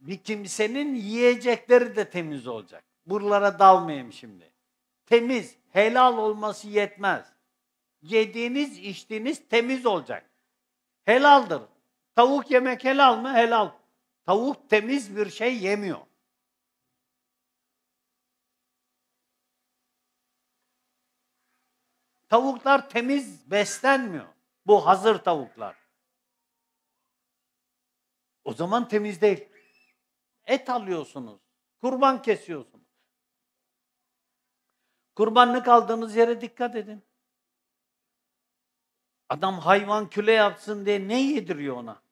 bir kimsenin yiyecekleri de temiz olacak. Buralara dalmayayım şimdi. Temiz, helal olması yetmez. Yediğiniz, içtiğiniz temiz olacak. Helaldır. Tavuk yemek helal mı? Helal. Tavuk temiz bir şey yemiyor. Tavuklar temiz beslenmiyor. Bu hazır tavuklar. O zaman temiz değil. Et alıyorsunuz. Kurban kesiyorsunuz. Kurbanlık aldığınız yere dikkat edin. Adam hayvan küle yapsın diye ne yediriyor ona?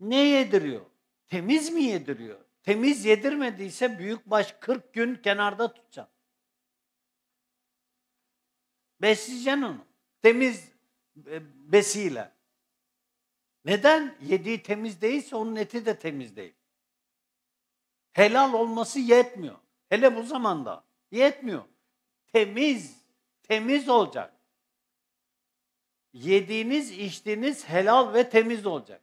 Ne yediriyor? Temiz mi yediriyor? Temiz yedirmediyse büyük baş 40 gün kenarda tutacak. Besleyeceksin onu. Temiz e, besiyle. Neden? Yediği temiz değilse onun eti de temiz değil. Helal olması yetmiyor. Hele bu zamanda yetmiyor. Temiz, temiz olacak. Yediğiniz, içtiğiniz helal ve temiz olacak.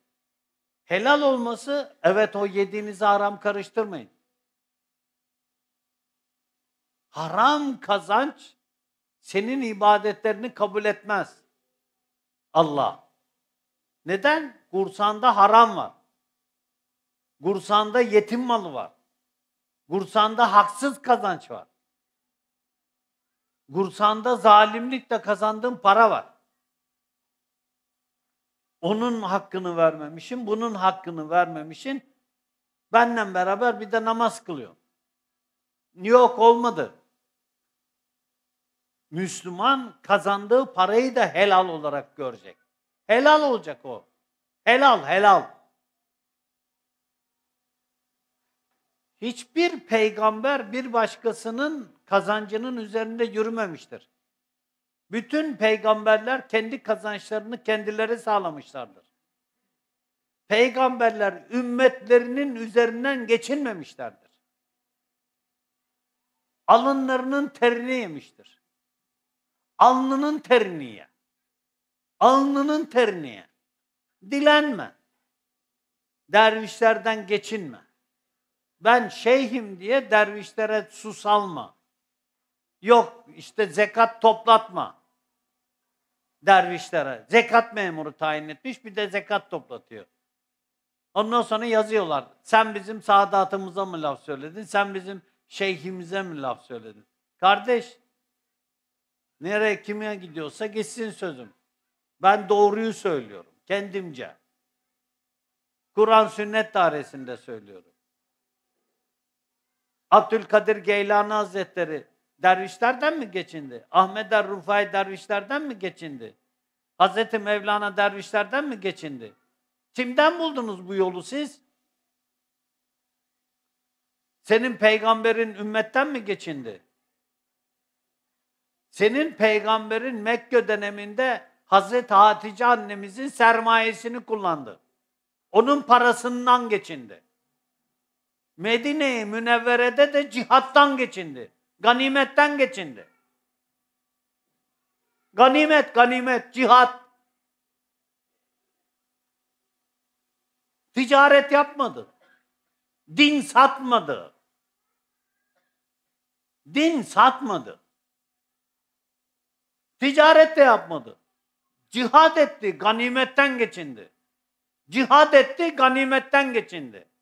Helal olması, evet o yediğinizi haram karıştırmayın. Haram kazanç senin ibadetlerini kabul etmez. Allah. Neden? Gursanda haram var. Gursanda yetim malı var. Gursan'da haksız kazanç var. Gursan'da zalimlikle kazandığım para var. Onun hakkını vermemişim, bunun hakkını vermemişin. benden beraber bir de namaz kılıyor. Yok olmadı. Müslüman kazandığı parayı da helal olarak görecek. Helal olacak o. Helal, helal. hiçbir peygamber bir başkasının kazancının üzerinde yürümemiştir. Bütün peygamberler kendi kazançlarını kendileri sağlamışlardır. Peygamberler ümmetlerinin üzerinden geçinmemişlerdir. Alınlarının terini yemiştir. Alnının terini ye. Alnının terini ye. Dilenme. Dervişlerden geçinme ben şeyhim diye dervişlere su salma. Yok işte zekat toplatma dervişlere. Zekat memuru tayin etmiş bir de zekat toplatıyor. Ondan sonra yazıyorlar. Sen bizim saadatımıza mı laf söyledin? Sen bizim şeyhimize mi laf söyledin? Kardeş, nereye kime gidiyorsa gitsin sözüm. Ben doğruyu söylüyorum kendimce. Kur'an sünnet dairesinde söylüyorum. Abdülkadir Geylani Hazretleri dervişlerden mi geçindi? Ahmet er Rufay dervişlerden mi geçindi? Hazreti Mevlana dervişlerden mi geçindi? Kimden buldunuz bu yolu siz? Senin peygamberin ümmetten mi geçindi? Senin peygamberin Mekke döneminde Hazreti Hatice annemizin sermayesini kullandı. Onun parasından geçindi. Medine-i Münevvere'de de cihattan geçindi. Ganimetten geçindi. Ganimet, ganimet, cihat. Ticaret yapmadı. Din satmadı. Din satmadı. Ticaret de yapmadı. Cihad etti, ganimetten geçindi. Cihad etti, ganimetten geçindi.